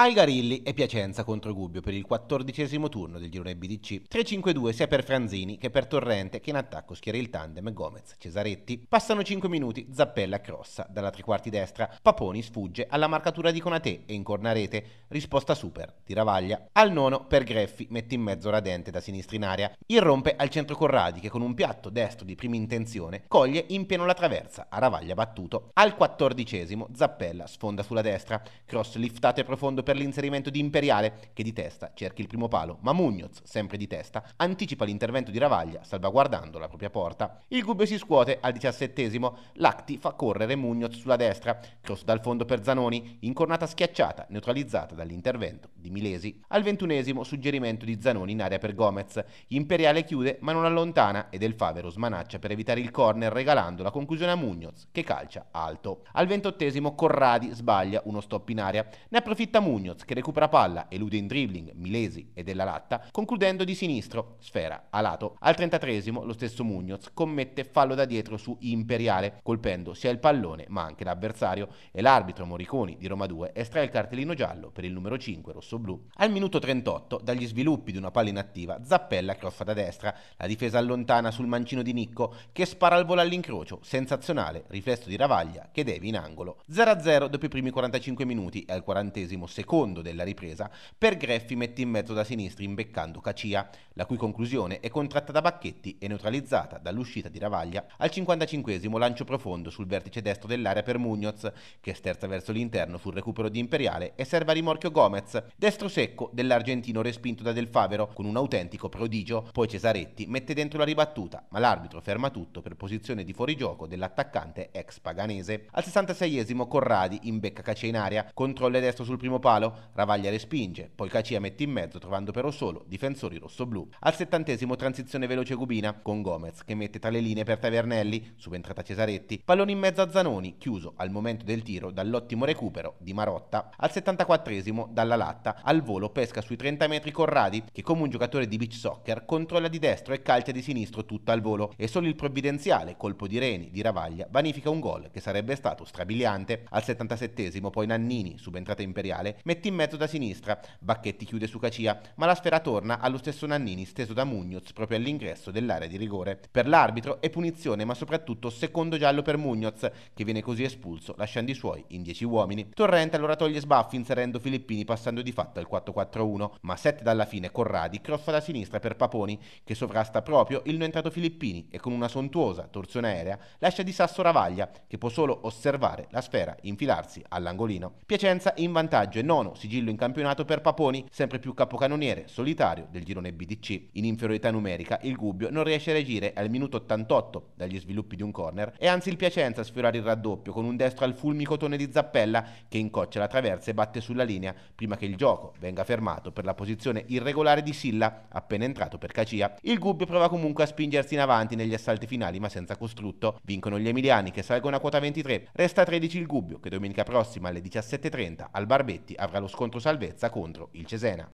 Algarilli e Piacenza contro Gubbio per il quattordicesimo turno del girone BDC. 3-5-2 sia per Franzini che per Torrente che in attacco schiera il tandem Gomez-Cesaretti. Passano 5 minuti, Zappella crossa dalla tre quarti destra, Paponi sfugge alla marcatura di Conate e in corna rete, risposta super di Ravaglia. Al nono per Greffi mette in mezzo Radente da sinistra in area, irrompe al centro Corradi che con un piatto destro di prima intenzione coglie in pieno la traversa a Ravaglia battuto. Al quattordicesimo Zappella sfonda sulla destra, cross liftato e profondo per l'inserimento di Imperiale, che di testa cerchi il primo palo, ma Mugnoz, sempre di testa, anticipa l'intervento di Ravaglia, salvaguardando la propria porta. Il Gubbio si scuote al diciassettesimo, Lacti fa correre Mugnoz sulla destra, cross dal fondo per Zanoni, incornata schiacciata, neutralizzata dall'intervento di Milesi. Al ventunesimo suggerimento di Zanoni in area per Gomez, Imperiale chiude ma non allontana ed El Favero smanaccia per evitare il corner regalando la conclusione a Mugnoz, che calcia alto. Al ventottesimo Corradi sbaglia uno stop in aria, ne approfitta Mugnoz Mugnoz che recupera palla, elude in dribbling Milesi e Della Latta, concludendo di sinistro, sfera, a lato. Al 33 lo stesso Mugnoz commette fallo da dietro su Imperiale, colpendo sia il pallone ma anche l'avversario e l'arbitro Moriconi di Roma 2 estrae il cartellino giallo per il numero 5 rosso-blu. Al minuto 38, dagli sviluppi di una palla inattiva, Zappella crossa da destra, la difesa allontana sul mancino di Nicco che spara al volo all'incrocio, sensazionale, riflesso di Ravaglia che deve in angolo. 0-0 dopo i primi 45 minuti e al quarantesimo secondo secondo della ripresa per Greffi mette in mezzo da sinistra imbeccando Cacia, la cui conclusione è contratta da Bacchetti e neutralizzata dall'uscita di Ravaglia al 55 lancio profondo sul vertice destro dell'area per Mugnoz, che sterza verso l'interno sul recupero di Imperiale e serve a rimorchio Gomez, destro secco dell'argentino respinto da Del Favero con un autentico prodigio, poi Cesaretti mette dentro la ribattuta, ma l'arbitro ferma tutto per posizione di fuorigioco dell'attaccante ex paganese. Al 66 Corradi imbecca Caccia in aria, controlla destro sul primo palo palo, Ravaglia respinge, poi Cacia mette in mezzo trovando però solo difensori rossoblù. Al settantesimo transizione veloce Gubina con Gomez che mette tra le linee per Tavernelli, subentrata Cesaretti, pallone in mezzo a Zanoni, chiuso al momento del tiro dall'ottimo recupero di Marotta. Al 74esimo dalla latta al volo pesca sui 30 metri Corradi che come un giocatore di beach soccer controlla di destro e calcia di sinistro tutto al volo e solo il provvidenziale colpo di Reni di Ravaglia vanifica un gol che sarebbe stato strabiliante. Al 77esimo poi Nannini, subentrata imperiale, mette in mezzo da sinistra. Bacchetti chiude su Cacia, ma la sfera torna allo stesso Nannini steso da Mugnoz proprio all'ingresso dell'area di rigore. Per l'arbitro è punizione, ma soprattutto secondo giallo per Mugnoz, che viene così espulso, lasciando i suoi in 10 uomini. Torrente allora toglie sbaffi inserendo Filippini passando di fatto al 4-4-1, ma 7 dalla fine Corradi crossa da sinistra per Paponi, che sovrasta proprio il non entrato Filippini e con una sontuosa torsione aerea lascia di sasso Ravaglia, che può solo osservare la sfera infilarsi all'angolino. Piacenza in vantaggio e nono sigillo in campionato per Paponi, sempre più capocannoniere, solitario del girone BDC. In inferiorità numerica il Gubbio non riesce a reagire al minuto 88 dagli sviluppi di un corner e anzi il Piacenza a sfiorare il raddoppio con un destro al fulmicotone di Zappella che incoccia la traversa e batte sulla linea prima che il gioco venga fermato per la posizione irregolare di Silla appena entrato per Cacia. Il Gubbio prova comunque a spingersi in avanti negli assalti finali ma senza costrutto. Vincono gli emiliani che salgono a quota 23. Resta 13 il Gubbio che domenica prossima alle 17.30 al Barbetti avrà lo scontro salvezza contro il Cesena.